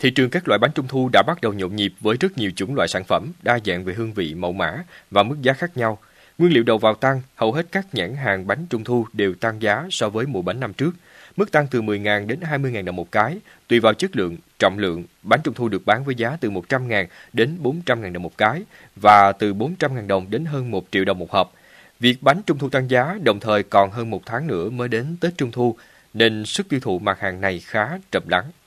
Thị trường các loại bánh trung thu đã bắt đầu nhộn nhịp với rất nhiều chủng loại sản phẩm, đa dạng về hương vị, mẫu mã và mức giá khác nhau. Nguyên liệu đầu vào tăng, hầu hết các nhãn hàng bánh trung thu đều tăng giá so với mùa bánh năm trước. Mức tăng từ 10.000 đến 20.000 đồng một cái, tùy vào chất lượng, trọng lượng. Bánh trung thu được bán với giá từ 100.000 đến 400.000 đồng một cái và từ 400.000 đồng đến hơn 1 triệu đồng một hộp. Việc bánh trung thu tăng giá đồng thời còn hơn một tháng nữa mới đến Tết Trung Thu, nên sức tiêu thụ mặt hàng này khá trầm lắng.